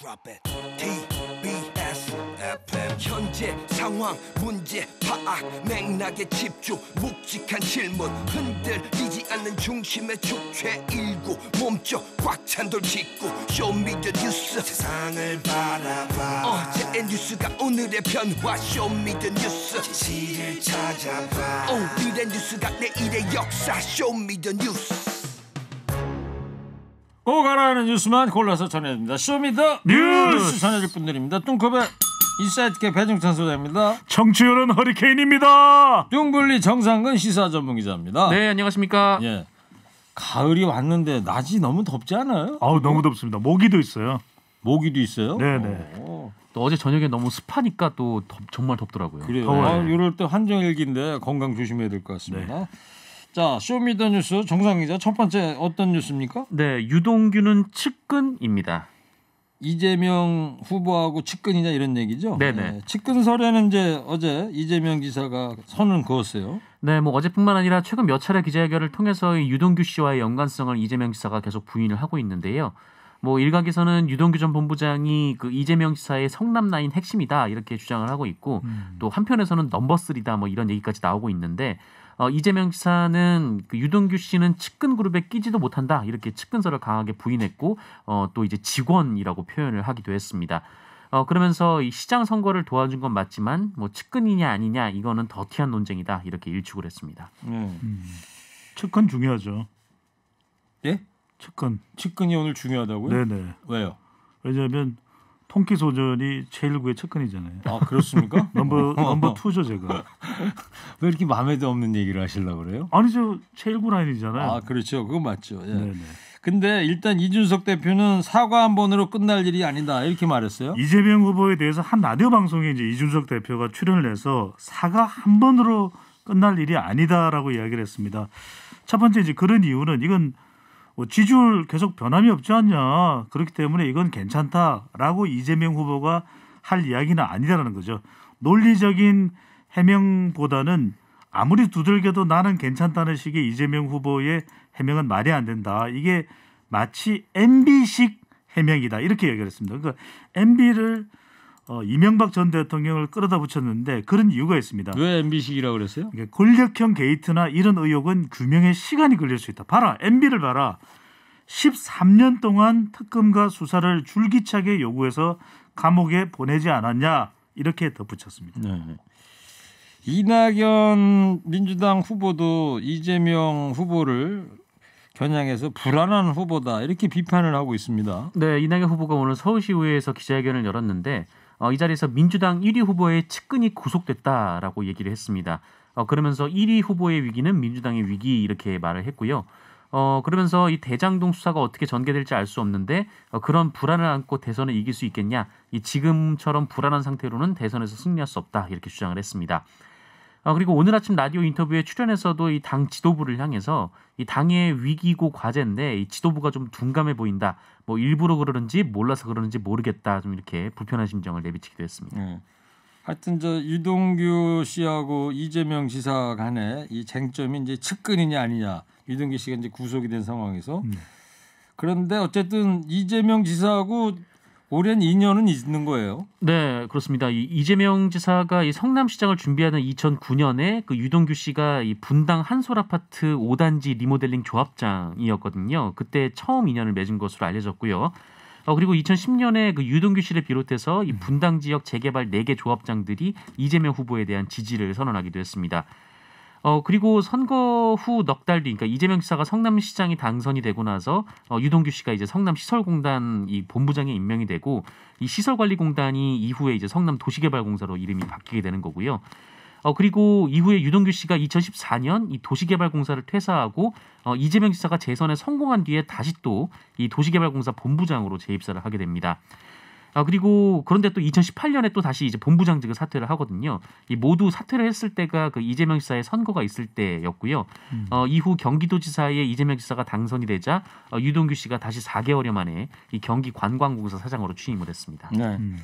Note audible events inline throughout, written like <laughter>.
drop TBS t FM 현재 상황 문제 파악 맥락에 집중 묵직한 질문 흔들리지 않는 중심의 축제 일구 몸쪽 꽉찬 돌 짓고 쇼미더 뉴스 세상을 바라봐 어제의 뉴스가 오늘의 변화 쇼미더 뉴스 진실을 찾아봐 오늘의 뉴스가 내일의 역사 쇼미더 뉴스 꼭 알아야 하는 뉴스만 골라서 전해드립니다. 쇼미더 뉴스 전해줄 분들입니다. 뚱커베 인사이트계 배중찬 소장입니다. 청취율은 허리케인입니다. 뚱블리 정상근 시사 전문기자입니다. 네 안녕하십니까. 예. 가을이 왔는데 낮이 너무 덥지 않아요? 아우 너무 덥습니다. 모기도 있어요. 모기도 있어요? 네네. 네. 또 어제 저녁에 너무 습하니까 또 덥, 정말 덥더라고요. 그래요. 네. 아, 이럴 때 환정일기인데 건강 조심해야 될 것 같습니다. 네. 자, 쇼미더뉴스 정상 기자 첫 번째 어떤 뉴스입니까? 네, 유동규는 측근입니다. 이재명 후보하고 측근이냐 이런 얘기죠. 네네. 네. 네, 측근 설에는 이제 어제 이재명 기사가 선을 그었어요. 네, 뭐 어제뿐만 아니라 최근 몇 차례 기자회견을 통해서 유동규 씨와의 연관성을 이재명 기사가 계속 부인을 하고 있는데요. 뭐 일각에서는 유동규 전 본부장이 그 이재명 지사의 성남 라인 핵심이다 이렇게 주장을 하고 있고 음. 또 한편에서는 넘버 쓰리다 뭐 이런 얘기까지 나오고 있는데 어, 이재명 지사는 그 유동규 씨는 측근 그룹에 끼지도 못한다 이렇게 측근설을 강하게 부인했고 어, 또 이제 직원이라고 표현을 하기도 했습니다. 어, 그러면서 이 시장 선거를 도와준 건 맞지만 뭐 측근이냐 아니냐 이거는 더티한 논쟁이다 이렇게 일축을 했습니다. 음. 음. 측근 중요하죠. 예? 측근. 측근이 오늘 중요하다고요? 네네. 왜요? 왜냐하면 통키 소절이 제일구의 첫근이잖아요. 아 그렇습니까? <laughs> 넘버 어. 넘버 투죠 제가. <laughs> 왜 이렇게 마음에 없는 얘기를 하시려 그래요? 아니죠 제일구 라인이잖아요. 아 그렇죠 그거 맞죠. 예. 네네. 근데 일단 이준석 대표는 사과 한 번으로 끝날 일이 아니다 이렇게 말했어요. 이재명 후보에 대해서 한 라디오 방송에 이제 이준석 대표가 출연을 해서 사과 한 번으로 끝날 일이 아니다라고 이야기를 했습니다. 첫 번째 이제 그런 이유는 이건 뭐 지지율 계속 변함이 없지 않냐. 그렇기 때문에 이건 괜찮다라고 이재명 후보가 할 이야기는 아니다라는 거죠. 논리적인 해명보다는 아무리 두들겨도 나는 괜찮다는 식의 이재명 후보의 해명은 말이 안 된다. 이게 마치 MB식 해명이다. 이렇게 얘기를 했습니다. 그러니까 MB를 어, 이명박 전 대통령을 끌어다 붙였는데 그런 이유가 있습니다. 왜 MB식이라고 그랬어요? 권력형 게이트나 이런 의혹은 규명에 시간이 걸릴 수 있다. 봐라 MB를 봐라. 13년 동안 특검과 수사를 줄기차게 요구해서 감옥에 보내지 않았냐 이렇게 덧붙였습니다. 네. 이낙연 민주당 후보도 이재명 후보를 겨냥해서 불안한 후보다 이렇게 비판을 하고 있습니다. 네, 이낙연 후보가 오늘 서울시의회에서 기자회견을 열었는데 어, 이 자리에서 민주당 1위 후보의 측근이 구속됐다라고 얘기를 했습니다. 어, 그러면서 1위 후보의 위기는 민주당의 위기 이렇게 말을 했고요. 어, 그러면서 이 대장동 수사가 어떻게 전개될지 알 수 없는데 어, 그런 불안을 안고 대선을 이길 수 있겠냐? 이 지금처럼 불안한 상태로는 대선에서 승리할 수 없다 이렇게 주장을 했습니다. 아, 그리고 오늘 아침 라디오 인터뷰에 출연해서도 이 당 지도부를 향해서 이 당의 위기고 과제인데 이 지도부가 좀 둔감해 보인다. 뭐 일부러 그러는지 몰라서 그러는지 모르겠다. 좀 이렇게 불편한 심정을 내비치기도 했습니다. 네. 하여튼 저 유동규 씨하고 이재명 지사 간에이 쟁점이 이제 측근이냐 아니냐. 유동규 씨가 이제 구속이 된 상황에서 음. 그런데 어쨌든 이재명 지사하고 오랜 인연은 있는 거예요. 네, 그렇습니다. 이 이재명 지사가 이 성남시장을 준비하는 2009년에 그 유동규 씨가 이 분당 한솔 아파트 5단지 리모델링 조합장이었거든요. 그때 처음 인연을 맺은 것으로 알려졌고요. 어, 그리고 2010년에 그 유동규 씨를 비롯해서 이 분당 지역 재개발 4개 조합장들이 이재명 후보에 대한 지지를 선언하기도 했습니다. 어 그리고 선거 후 넉달 뒤, 그러니까 이재명 지사가 성남시장이 당선이 되고 나서 어, 유동규 씨가 이제 성남 시설공단 이 본부장에 임명이 되고 이 시설관리공단이 이후에 이제 성남 도시개발공사로 이름이 바뀌게 되는 거고요. 어 그리고 이후에 유동규 씨가 2014년 이 도시개발공사를 퇴사하고 어 이재명 지사가 재선에 성공한 뒤에 다시 또 이 도시개발공사 본부장으로 재입사를 하게 됩니다. 아, 그리고 그런데 또 2018년에 또 다시 이제 본부장직을 사퇴를 하거든요. 이 모두 사퇴를 했을 때가 그 이재명 지사의 선거가 있을 때였고요. 음. 어, 이후 경기도지사에 이재명 지사가 당선이 되자 어, 유동규 씨가 다시 4개월여 만에 이 경기 관광공사 사장으로 취임을 했습니다. 네. 음.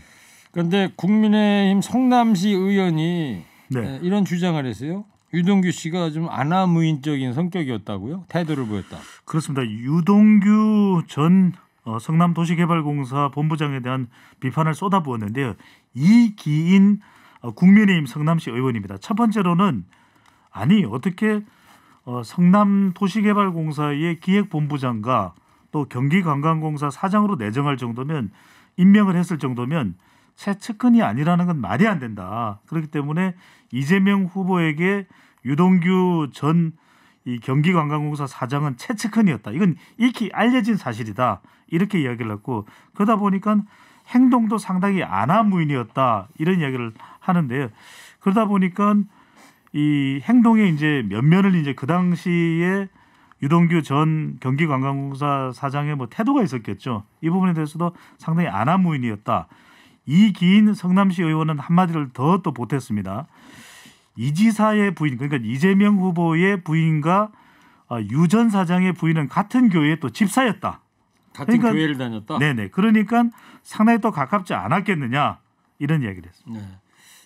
그런데 국민의힘 성남시 의원이 네. 이런 주장을 했어요. 유동규 씨가 좀 아나무인적인 성격이었다고요? 태도를 보였다. 그렇습니다. 유동규 전 어, 성남도시개발공사 본부장에 대한 비판을 쏟아부었는데요. 이기인 어, 국민의힘 성남시 의원입니다. 첫 번째로는 아니 어떻게 어, 성남도시개발공사의 기획본부장과 또 경기관광공사 사장으로 내정할 정도면 임명을 했을 정도면 최측근이 아니라는 건 말이 안 된다. 그렇기 때문에 이재명 후보에게 유동규 전이 경기관광공사 사장은 최측근이었다. 이건 익히 알려진 사실이다. 이렇게 이야기를 했고 그러다 보니까 행동도 상당히 안하무인이었다 이런 이야기를 하는데요. 그러다 보니까 이 행동의 이제 면면을 이제 그 당시에 유동규 전 경기관광공사 사장의 뭐 태도가 있었겠죠. 이 부분에 대해서도 상당히 안하무인이었다. 이기인 성남시 의원은 한마디를 더 또 보탰습니다. 이 지사의 부인 그러니까 이재명 후보의 부인과 아, 유전 사장의 부인은 같은 교회의 또 집사였다. 같은 그러니까, 교회를 다녔다. 네네. 그러니까 상당히 또 가깝지 않았겠느냐 이런 이야기를 했습니다. 네.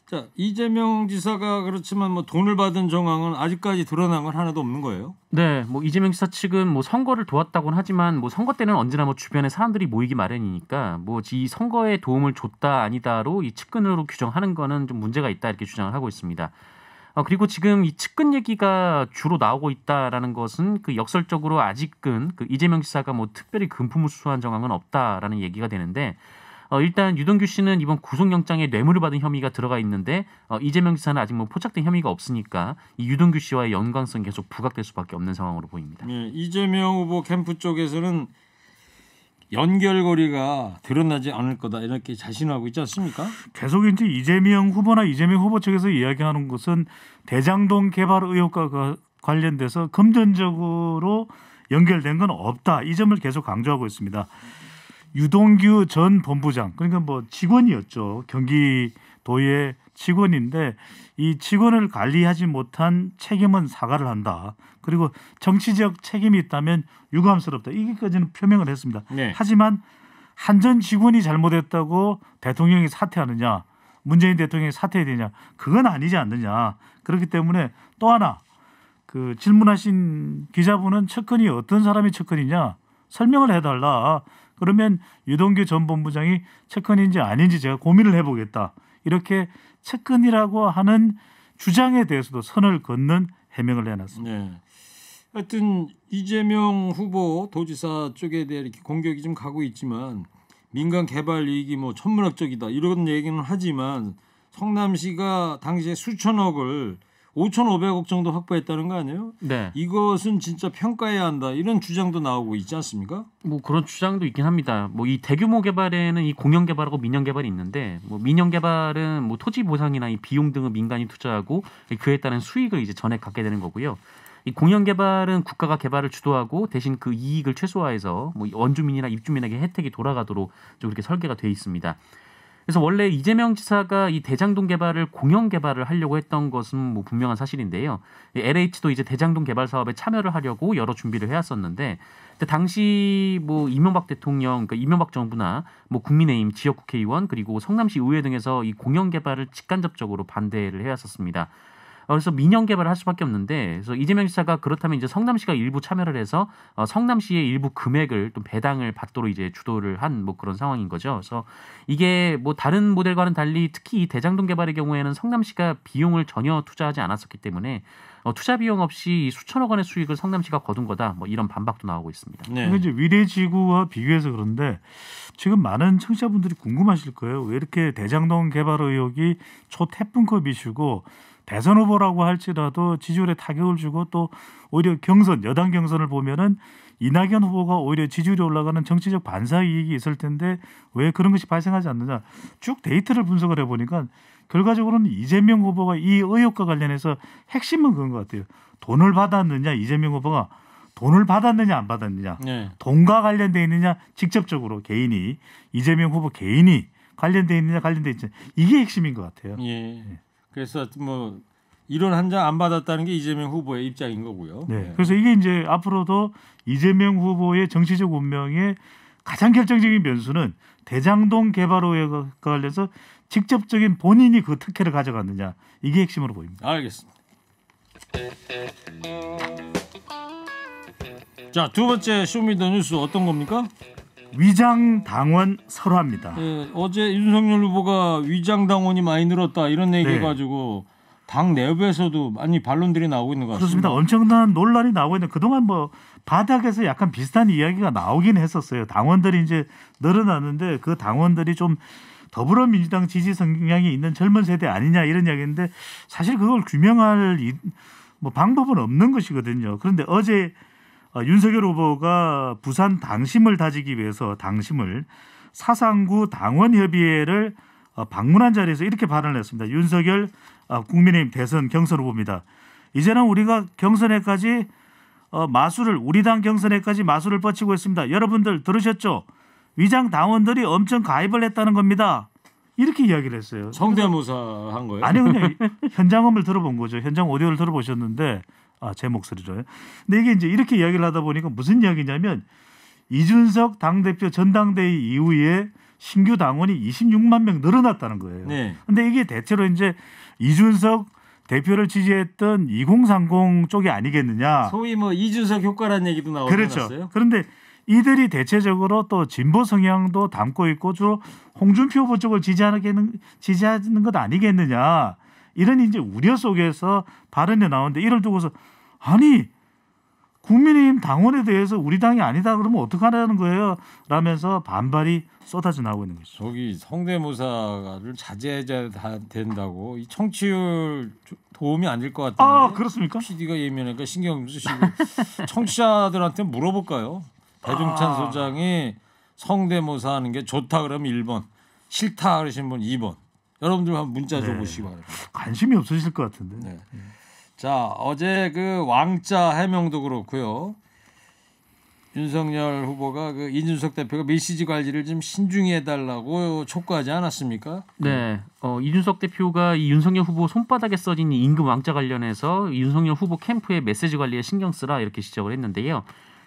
자 이재명 지사가 그렇지만 뭐 돈을 받은 정황은 아직까지 드러난 건 하나도 없는 거예요. 네, 뭐 이재명 지사 측은 뭐 선거를 도왔다고는 하지만 뭐 선거 때는 언제나 뭐 주변에 사람들이 모이기 마련이니까 뭐이 선거에 도움을 줬다 아니다로 이 측근으로 규정하는 거는 좀 문제가 있다 이렇게 주장을 하고 있습니다. 어, 그리고 지금 이 측근 얘기가 주로 나오고 있다라는 것은 그 역설적으로 아직은 그 이재명 지사가 뭐 특별히 금품을 수수한 정황은 없다라는 얘기가 되는데 어, 일단 유동규 씨는 이번 구속영장에 뇌물을 받은 혐의가 들어가 있는데 어, 이재명 지사는 아직 뭐 포착된 혐의가 없으니까 이 유동규 씨와의 연관성 계속 부각될 수밖에 없는 상황으로 보입니다. 네, 이재명 후보 캠프 쪽에서는 연결고리가 드러나지 않을 거다 이렇게 자신하고 있지 않습니까? 계속 이제 이재명 후보나 이재명 후보 측에서 이야기하는 것은 대장동 개발 의혹과 관련돼서 금전적으로 연결된 건 없다 이 점을 계속 강조하고 있습니다. 유동규 전 본부장 그러니까 뭐 직원이었죠 경기도의 직원인데 이 직원을 관리하지 못한 책임은 사과를 한다. 그리고 정치적 책임이 있다면 유감스럽다. 이게까지는 표명을 했습니다. 네. 하지만 한전 직원이 잘못했다고 대통령이 사퇴하느냐, 문재인 대통령이 사퇴해야 되냐, 그건 아니지 않느냐. 그렇기 때문에 또 하나 그 질문하신 기자분은 측근이 어떤 사람이 측근이냐 설명을 해달라. 그러면 유동규 전 본부장이 체크인지 아닌지 제가 고민을 해보겠다. 이렇게 측근이라고 하는 주장에 대해서도 선을 걷는 해명을 내놨습니다 네. 하여튼 이재명 후보 도지사 쪽에 대해 이렇게 공격이 좀 가고 있지만 민간 개발 이익이 뭐 천문학적이다 이런 얘기는 하지만 성남시가 당시에 수천억을 5,500억 정도 확보했다는 거 아니에요? 네. 이것은 진짜 평가해야 한다 이런 주장도 나오고 있지 않습니까? 뭐 그런 주장도 있긴 합니다. 뭐 이 대규모 개발에는 이 공영 개발하고 민영 개발이 있는데 뭐 민영 개발은 뭐 토지 보상이나 이 비용 등을 민간이 투자하고 그에 따른 수익을 이제 전액 갖게 되는 거고요. 이 공영 개발은 국가가 개발을 주도하고 대신 그 이익을 최소화해서 뭐 원주민이나 입주민에게 혜택이 돌아가도록 좀 이렇게 설계가 돼 있습니다. 그래서 원래 이재명 지사가 이 대장동 개발을 공영 개발을 하려고 했던 것은 뭐 분명한 사실인데요. LH도 이제 대장동 개발 사업에 참여를 하려고 여러 준비를 해왔었는데 당시 뭐 이명박 대통령, 그러니까 이명박 정부나 뭐 국민의힘 지역국회의원 그리고 성남시 의회 등에서 이 공영 개발을 직간접적으로 반대를 해왔었습니다. 그래서 민영 개발을 할 수밖에 없는데 그래서 이재명 지사가 그렇다면 이제 성남시가 일부 참여를 해서 어, 성남시의 일부 금액을 또 배당을 받도록 이제 주도를 한 뭐 그런 상황인 거죠. 그래서 이게 뭐 다른 모델과는 달리 특히 이 대장동 개발의 경우에는 성남시가 비용을 전혀 투자하지 않았었기 때문에 어, 투자 비용 없이 수천억 원의 수익을 성남시가 거둔 거다. 뭐 이런 반박도 나오고 있습니다. 네. 이제 위례지구와 비교해서 그런데 지금 많은 청취자분들이 궁금하실 거예요. 왜 이렇게 대장동 개발 의혹이 초 태풍급 이슈고 대선 후보라고 할지라도 지지율에 타격을 주고 또 오히려 경선 여당 경선을 보면은 이낙연 후보가 오히려 지지율이 올라가는 정치적 반사 이익이 있을 텐데 왜 그런 것이 발생하지 않느냐 쭉 데이터를 분석을 해보니까 결과적으로는 이재명 후보가 이 의혹과 관련해서 핵심은 그런 것 같아요 돈을 받았느냐 이재명 후보가 돈을 받았느냐 안 받았느냐 네. 돈과 관련돼 있느냐 직접적으로 개인이 이재명 후보 개인이 관련돼 있느냐 관련돼 있느냐 이게 핵심인 것 같아요. 예. 예. 그래서 뭐 이런 한장안 받았다는 게 이재명 후보의 입장인 거고요. 네. 예. 그래서 이게 이제 앞으로도 이재명 후보의 정치적 운명의 가장 결정적인 변수는 대장동 개발호에 관련해서 직접적인 본인이 그 특혜를 가져갔느냐 이게 핵심으로 보입니다. 알겠습니다. 자두 번째 쇼미더뉴스 어떤 겁니까? 위장 당원 설화입니다. 네, 어제 윤석열 후보가 위장 당원이 많이 늘었다 이런 얘기 네. 가지고 당 내부에서도 많이 반론들이 나오고 있는 것 같습니다. 그렇습니다. 엄청난 논란이 나오고 있는 그동안 뭐 바닥에서 약간 비슷한 이야기가 나오긴 했었어요. 당원들이 이제 늘어났는데 그 당원들이 좀 더불어민주당 지지 성향이 있는 젊은 세대 아니냐 이런 이야기인데 사실 그걸 규명할 뭐 방법은 없는 것이거든요. 그런데 어제 아, 윤석열 후보가 부산 당심을 다지기 위해서 당심을 사상구 당원협의회를 어, 방문한 자리에서 이렇게 발언을 했습니다. 윤석열 아, 국민의힘 대선 경선 후보입니다. 이제는 우리가 경선에까지 어, 마술을 우리 당 경선에까지 마술을 뻗치고 있습니다. 여러분들 들으셨죠? 위장 당원들이 엄청 가입을 했다는 겁니다. 이렇게 이야기를 했어요. 성대모사 한 거예요? 아니 그냥 현장음을 들어본 거죠. 현장 오디오를 들어보셨는데 아, 제 목소리를. 근데 이게 이제 이렇게 이야기를 하다 보니까 무슨 이야기냐면 이준석 당대표 전당대회 이후에 신규 당원이 26만 명 늘어났다는 거예요. 네. 근데 이게 대체로 이제 이준석 대표를 지지했던 2030 쪽이 아니겠느냐. 소위 뭐 이준석 효과라는 얘기도 나오고 그렇죠. 않어요 그런데 이들이 대체적으로 또 진보 성향도 담고 있고 주로 홍준표 후보 쪽을 지지하는 지지하는 것 아니겠느냐. 이런 이제 우려 속에서 발언이 나오는데 이를 두고서 아니 국민의힘 당원에 대해서 우리 당이 아니다 그러면 어떡하라는 거예요? 라면서 반발이 쏟아져 나오고 있는 거죠. 저기 성대모사를 자제해야 된다고 이 청취율 도움이 아닐 것 같은데. 아 그렇습니까? PD가 예민하니까 신경 쓰시고 <laughs> 청취자들한테 물어볼까요? 배종찬 아. 소장이 성대모사하는 게 좋다 그러면 1번, 싫다 그러신 분 2번. 여러분들 한번 문자 네. 줘보시기 바랍니다. 관심이 없으실 것 같은데. 네. 자 어제 그 왕자 해명도 그렇고요. 윤석열 후보가 그 이준석 대표가 메시지 관리를 좀 신중히 해달라고 촉구하지 않았습니까? 네. 어, 이준석 대표가 이 윤석열 후보 손바닥에 써진 임금 왕자 관련해서 윤석열 후보 캠프의 메시지 관리에 신경 쓰라 이렇게 지적을 했는데요.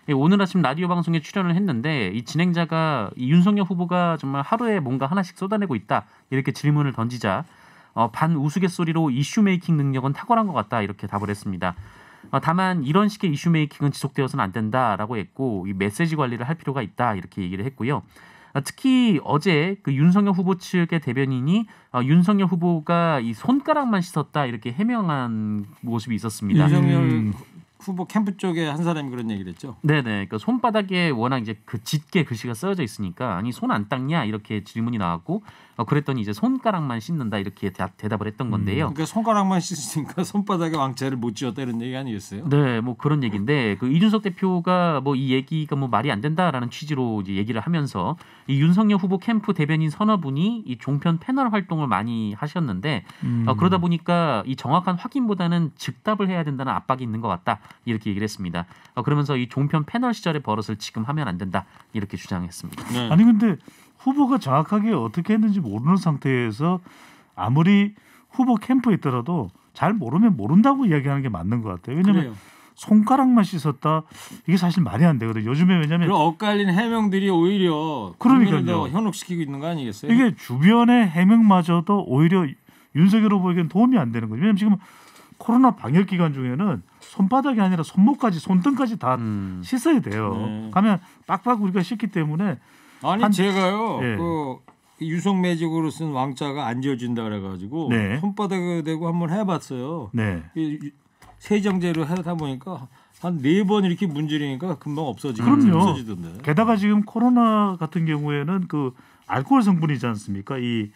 예, 오늘 아침 라디오 방송에 출연을 했는데 이 진행자가 이 윤석열 후보가 정말 하루에 뭔가 하나씩 쏟아내고 있다 이렇게 질문을 던지자 어, 반 우스갯소리로 이슈 메이킹 능력은 탁월한 것 같다 이렇게 답을 했습니다. 어, 다만 이런 식의 이슈 메이킹은 지속되어서는 안 된다라고 했고 이 메시지 관리를 할 필요가 있다 이렇게 얘기를 했고요. 어, 특히 어제 그 윤석열 후보 측의 대변인이 어, 윤석열 후보가 이 손가락만 씻었다 이렇게 해명한 모습이 있었습니다. 윤석열 음. 후보 캠프 쪽에 한 사람이 그런 얘기를 했죠. 네네. 그러니까 손바닥에 워낙 이제 그 짙게 글씨가 쓰여져 있으니까 아니 손 안 닦냐 이렇게 질문이 나왔고 어, 그랬더니 이제 손가락만 씻는다 이렇게 대, 답을 했던 음. 건데요. 음, 그러니까 손가락만 씻으니까 <laughs> 손바닥에 왕자를 못 지었다 이런 얘기 아니겠어요? 네, 뭐 그런 얘기인데 그 이준석 대표가 뭐 이 얘기가 뭐 말이 안 된다라는 취지로 이제 얘기를 하면서 이 윤석열 후보 캠프 대변인 선어 분이 이 종편 패널 활동을 많이 하셨는데 음. 어, 그러다 보니까 이 정확한 확인보다는 즉답을 해야 된다는 압박이 있는 것 같다 이렇게 얘기를 했습니다. 어, 그러면서 이 종편 패널 시절의 버릇을 지금 하면 안 된다 이렇게 주장했습니다. 네. 아니 근데 후보가 정확하게 어떻게 했는지 모르는 상태에서 아무리 후보 캠프에 있더라도 잘 모르면 모른다고 이야기하는 게 맞는 것 같아요. 왜냐면 손가락만 씻었다 이게 사실 말이 안 되거든요. 요즘에 왜냐면그 엇갈린 해명들이 오히려 그러니까요. 현혹시키고 있는 거 아니겠어요? 이게 주변의 해명마저도 오히려 윤석열 후보에겐 도움이 안 되는 거죠. 왜냐면 지금 코로나 방역 기간 중에는 손바닥이 아니라 손목까지 손등까지 다 음. 씻어야 돼요. 네. 가면 빡빡 우리가 씻기 때문에 아니 한, 제가요. 예. 그 유성 매직으로 쓴 왕자가 안 지워진다 그래가지고 네. 손바닥에 대고 한번 해봤어요. 네. 세정제로 하다 보니까 한 네 번 이렇게 문지르니까 금방 없어지고 그럼요. 없어지던데. 게다가 지금 코로나 같은 경우에는 그 알코올 성분이지 않습니까? 이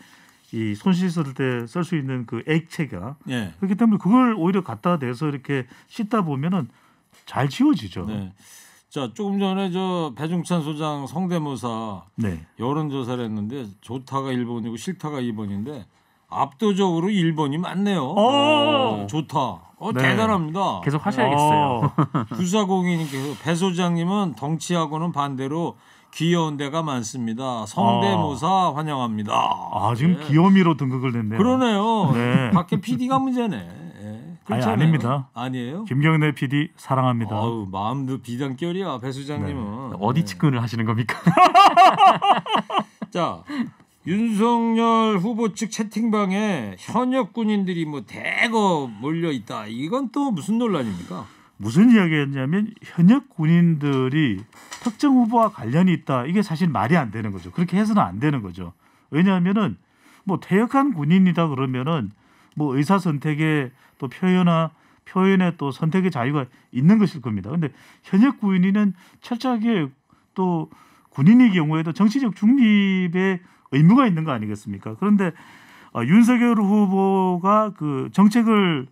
이손 씻을 때 쓸 수 있는 그 액체가 네. 그렇기 때문에 그걸 오히려 갖다 대서 이렇게 씻다 보면은 잘 지워지죠. 네. 자 조금 전에 저 배중찬 소장 성대모사 네. 여론조사를 했는데 좋다가 1번이고 싫다가 2번인데 압도적으로 1번이 많네요. 어! 오! 좋다. 어, 네. 대단합니다. 계속 하셔야겠어요. 어. 구사공이님께서 배 소장님은 덩치하고는 반대로 귀여운 데가 많습니다. 성대모사 아. 환영합니다. 아 지금 네. 귀여미로 등극을 냈네요. 그러네요. 네. 밖에 PD가 문제네. 아니 아닙니다. 아니에요? 김경래 PD 사랑합니다. 아우, 마음도 비단결이야 배수장님은. 네. 어디 네. 측근을 하시는 겁니까? <laughs> 자 윤석열 후보 측 채팅방에 현역 군인들이 뭐 대거 몰려 있다. 이건 또 무슨 논란입니까? 무슨 이야기였냐면 현역 군인들이 특정 후보와 관련이 있다. 이게 사실 말이 안 되는 거죠. 그렇게 해서는 안 되는 거죠. 왜냐하면은 뭐 퇴역한 군인이다 그러면은 뭐 의사 선택의 또 표현화 표현의 또 선택의 자유가 있는 것일 겁니다. 근데 현역 군인은 철저하게 또 군인의 경우에도 정치적 중립의 의무가 있는 거 아니겠습니까? 그런데 어, 윤석열 후보가 그 정책을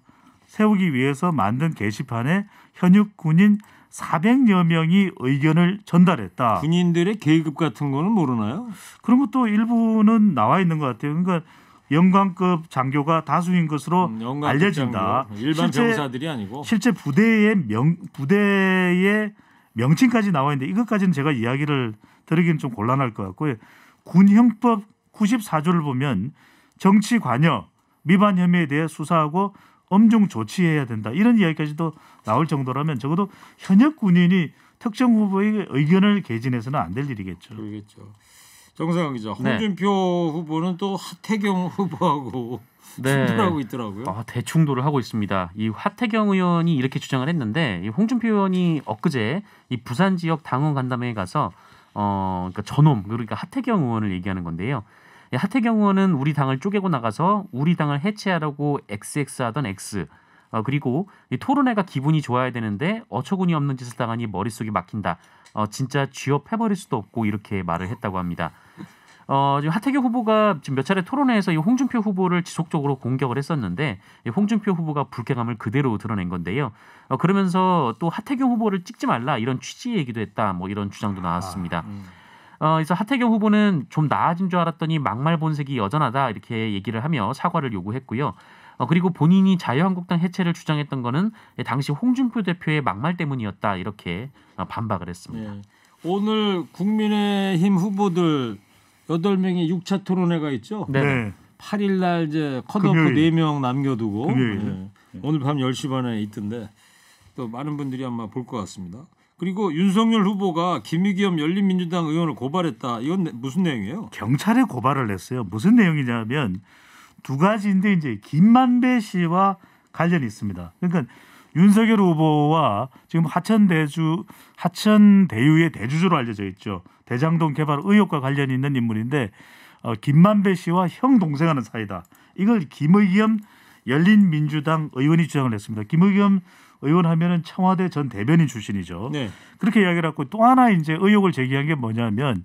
세우기 위해서 만든 게시판에 현역 군인 400여 명이 의견을 전달했다. 군인들의 계급 같은 거는 모르나요? 그런 것도 일부는 나와 있는 것 같아요. 그러니까 영관급 장교가 다수인 것으로 음, 알려진다. 장교. 일반 실제, 병사들이 아니고 실제 부대의 명 부대의 명칭까지 나와 있는데 이것까지는 제가 이야기를 드리기는 좀 곤란할 것 같고요. 군형법 94조를 보면 정치 관여 미반 혐의에 대해 수사하고 엄중 조치해야 된다 이런 이야기까지도 나올 정도라면 적어도 현역 군인이 특정 후보의 의견을 개진해서는 안 될 일이겠죠. 그러겠죠. 정상 기자, 네. 홍준표 네. 후보는 또 하태경 <laughs> 후보하고 네. 충돌하고 있더라고요. 아, 대충돌을 하고 있습니다. 이 하태경 의원이 이렇게 주장을 했는데 이 홍준표 의원이 엊그제 이 부산 지역 당원 간담회에 가서 어 그러니까 전홈 그러니까 하태경 의원을 얘기하는 건데요. 이 하태경 의원은 우리 당을 쪼개고 나가서 우리 당을 해체하라고 XX 하던 X 어, 그리고 이 토론회가 기분이 좋아야 되는데 어처구니 없는 짓을 당하니 머릿속이 막힌다. 어, 진짜 쥐업해버릴 수도 없고 이렇게 말을 했다고 합니다. 어, 지금 하태경 후보가 지금 몇 차례 토론회에서 이 홍준표 후보를 지속적으로 공격을 했었는데 이 홍준표 후보가 불쾌감을 그대로 드러낸 건데요. 어, 그러면서 또 하태경 후보를 찍지 말라 이런 취지 얘기도 했다 뭐 이런 주장도 아, 나왔습니다. 아, 음. 어, 그래서 하태경 후보는 좀 나아진 줄 알았더니 막말 본색이 여전하다 이렇게 얘기를 하며 사과를 요구했고요. 어, 그리고 본인이 자유한국당 해체를 주장했던 거는 당시 홍준표 대표의 막말 때문이었다 이렇게 어, 반박을 했습니다. 네. 오늘 국민의힘 후보들 여덟 명의 6차 토론회가 있죠. 네. 8일 날 이제 컷오프 4명 남겨두고 예. 오늘 밤 10시 반에 있던데 또 많은 분들이 아마 볼 것 같습니다. 그리고 윤석열 후보가 김의겸 열린민주당 의원을 고발했다. 이건 무슨 내용이에요? 경찰에 고발을 했어요 무슨 내용이냐면 두 가지인데 이제 김만배 씨와 관련이 있습니다. 그러니까 윤석열 후보와 지금 하천대주 하천대유의 대주주로 알려져 있죠. 대장동 개발 의혹과 관련이 있는 인물인데 어, 김만배 씨와 형 동생하는 사이다. 이걸 김의겸 열린민주당 의원이 주장을 했습니다. 김의겸 의원 하면은 청와대 전 대변인 출신이죠. 네. 그렇게 이야기를 하고 또 하나 이제 의혹을 제기한 게 뭐냐면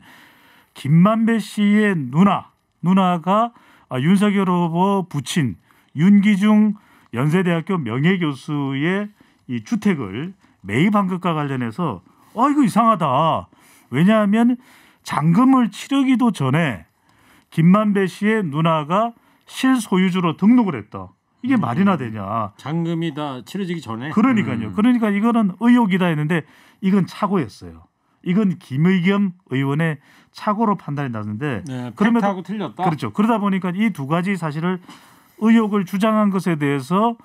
김만배 씨의 누나 누나가 아, 윤석열 후보 부친 윤기중 연세대학교 명예교수의 이 주택을 매입 한것과 관련해서 아 이거 이상하다. 왜냐하면 잔금을 치르기도 전에 김만배 씨의 누나가 실소유주로 등록을 했다. 이게 음, 말이나 되냐. 잔금이 다 치러지기 전에. 그러니까요. 음. 그러니까 이거는 의혹이다 했는데 이건 착오였어요. 이건 김의겸 의원의 착오로 판단이 났는데 네, 그럼에도 틀렸다. 그렇죠. 그러다 보니까 이 두 가지 사실을 의혹을 주장한 것에 대해서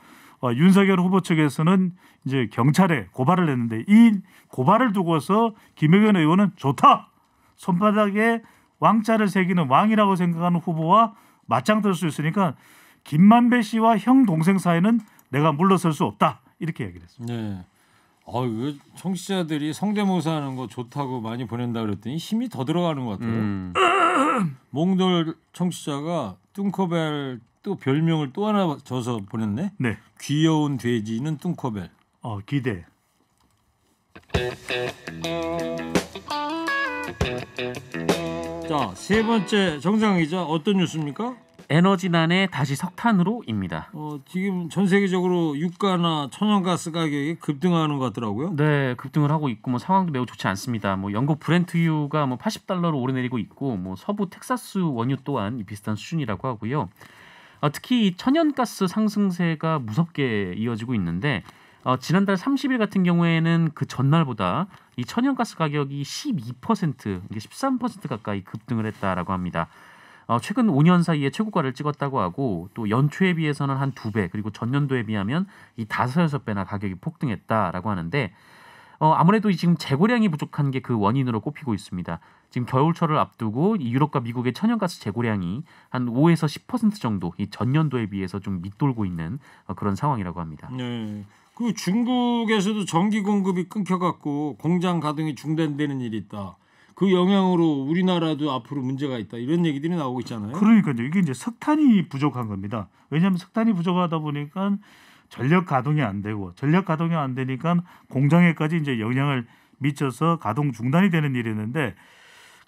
어, 윤석열 후보 측에서는 이제 경찰에 고발을 했는데 이 고발을 두고서 김혜경 의원은 좋다 손바닥에 왕자를 새기는 왕이라고 생각하는 후보와 맞짱뜰 수 있으니까 김만배 씨와 형 동생 사이는 내가 물러설 수 없다 이렇게 얘기를 했습니다. 네. 어, 아, 이 그 청취자들이 성대모사하는 거 좋다고 많이 보낸다 그랬더니 힘이 더 들어가는 것 같아요. 음. <coughs> 몽돌 청취자가 뚱커벨 또 별명을 또 하나 줘서 보냈네. 네. 귀여운 돼지는 뚱커벨어 기대. 자, 세 번째 정상 기자 어떤 뉴스입니까? 에너지난에 다시 석탄으로입니다. 어, 지금 전 세계적으로 유가나 천연가스 가격이 급등하는 것 같더라고요. 네, 급등을 하고 있고 뭐 상황도 매우 좋지 않습니다. 뭐 영국 브렌트유가 뭐 80달러로 오르내리고 있고 뭐 서부 텍사스 원유 또한 비슷한 수준이라고 하고요. 어, 특히 이 천연가스 상승세가 무섭게 이어지고 있는데 어, 지난달 30일 같은 경우에는 그 전날보다 이 천연가스 가격이 12% 이게 13% 가까이 급등을 했다라고 합니다. 어, 최근 5년 사이에 최고가를 찍었다고 하고 또 연초에 비해서는 한 두배 그리고 전년도에 비하면 이 다섯 여섯 배나 가격이 폭등했다라고 하는데 어, 아무래도 지금 재고량이 부족한 게 그 원인으로 꼽히고 있습니다. 지금 겨울철을 앞두고 유럽과 미국의 천연가스 재고량이 한 5에서 10% 정도 이 전년도에 비해서 좀 밑돌고 있는 어, 그런 상황이라고 합니다. 네. 그 중국에서도 전기 공급이 끊겨갖고 공장 가동이 중단되는 일이 있다. 그 영향으로 우리나라도 앞으로 문제가 있다 이런 얘기들이 나오고 있잖아요. 그러니까요. 이게 이제 석탄이 부족한 겁니다. 왜냐하면 석탄이 부족하다 보니까 전력 가동이 안 되고 전력 가동이 안 되니까 공장에까지 이제 영향을 미쳐서 가동 중단이 되는 일이었는데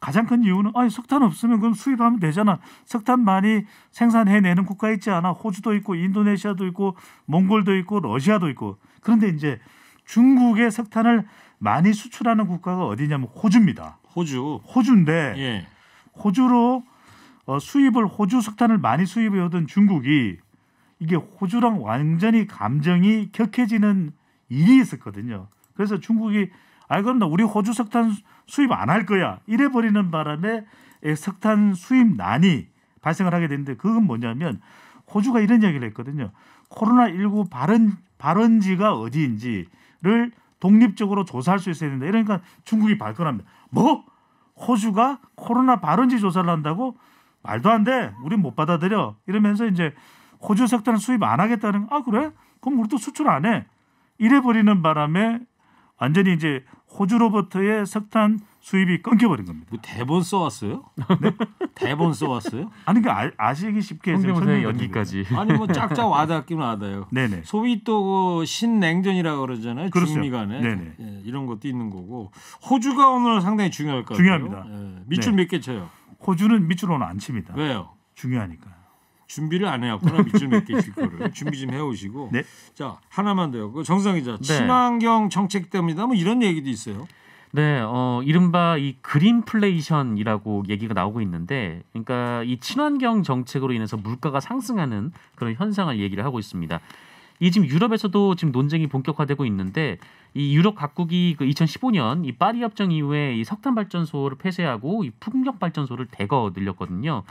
가장 큰 이유는 아니 석탄 없으면 그럼 수입하면 되잖아. 석탄 많이 생산해내는 국가 있지 않아. 호주도 있고 인도네시아도 있고 몽골도 있고 러시아도 있고. 그런데 이제 중국의 석탄을 많이 수출하는 국가가 어디냐면 호주입니다. 호주. 호주인데 예. 호주로 어, 수입을 호주 석탄을 많이 수입해오던 중국이 이게 호주랑 완전히 감정이 격해지는 일이 있었거든요. 그래서 중국이 아 그럼 나 우리 호주 석탄 수입 안 할 거야 이래 버리는 바람에 예, 석탄 수입 난이 발생을 하게 되는데 그건 뭐냐면 호주가 이런 이야기를 했거든요. 코로나 19 발원 발원지가 어디인지를 독립적으로 조사할 수 있어야 된다. 이러니까 중국이 발끈합니다. 뭐 호주가 코로나 발원지 조사를 한다고 말도 안 돼. 우린 못 받아들여. 이러면서 이제 호주 석탄 수입 안 하겠다는 아 그래? 그럼 우리도 수출 안 해. 이래 버리는 바람에 완전히 이제 호주로부터의 석탄 수입이 끊겨버린 겁니다. 뭐 대본 써왔어요? 네? <laughs> 대본 써왔어요? 아니 그 아, 시기 쉽게 성대모사기까지 아니 뭐 짝짝 <laughs> 와닿기 와닿아요. 네네. 소위 또그 신냉전이라고 그러잖아요. 그렇죠. 중미 간에 예, 이런 것도 있는 거고 호주가 오늘 상당히 중요할 것 같아요. 중요합니다. 예, 밑줄 네. 몇개 쳐요? 호주는 밑줄 오늘 안 칩니다. 왜요? 중요하니까. 준비를 안 해왔구나 <laughs> 밑줄 몇개줄 거를 준비 좀 해오시고 네? 자 하나만 더요. 그 정상 기자 네. 친환경 정책 때문이다 뭐 이런 얘기도 있어요. 네, 어, 이른바 이 그린플레이션이라고 얘기가 나오고 있는데, 그러니까 이 친환경 정책으로 인해서 물가가 상승하는 그런 현상을 얘기를 하고 있습니다. 이 지금 유럽에서도 지금 논쟁이 본격화되고 있는데, 이 유럽 각국이 그 2015년 이 파리 협정 이후에 이 석탄 발전소를 폐쇄하고 이 풍력 발전소를 대거 늘렸거든요.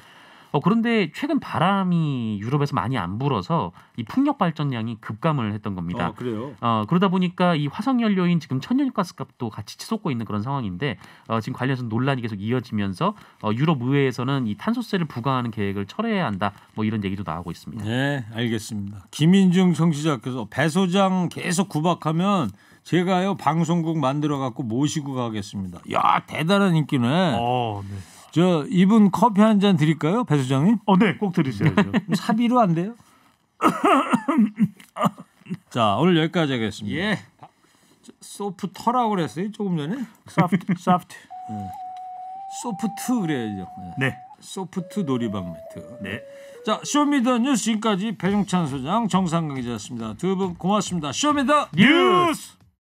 어, 그런데 최근 바람이 유럽에서 많이 안 불어서 이 풍력 발전량이 급감을 했던 겁니다. 어, 그래요. 어, 그러다 보니까 이 화석 연료인 지금 천연가스 값도 같이 치솟고 있는 그런 상황인데 어, 지금 관련해서 논란이 계속 이어지면서 어, 유럽 의회에서는 이 탄소세를 부과하는 계획을 철회해야 한다. 뭐 이런 얘기도 나오고 있습니다. 네, 알겠습니다. 김인중 정치자께서 배 소장 계속 구박하면 제가요 방송국 만들어 갖고 모시고 가겠습니다. 야 대단한 인기네. 어, 네. 저 이분 커피 한 잔 드릴까요, 배 소장님? 어, 네, 꼭드리세요 네. 사비로 안 돼요? <laughs> 자, 오늘 여기까지 하겠습니다. 예. 소프터라고 그랬어요, 조금 전에? 소프트, 소프트. 음. 소프트 그래야죠. 네. 네. 소프트 놀이방 매트. 네. 자, 쇼미더 뉴스 지금까지 배종찬 소장, 정상강 기자였습니다. 두 분 고맙습니다. 쇼미더 뉴스! 뉴스!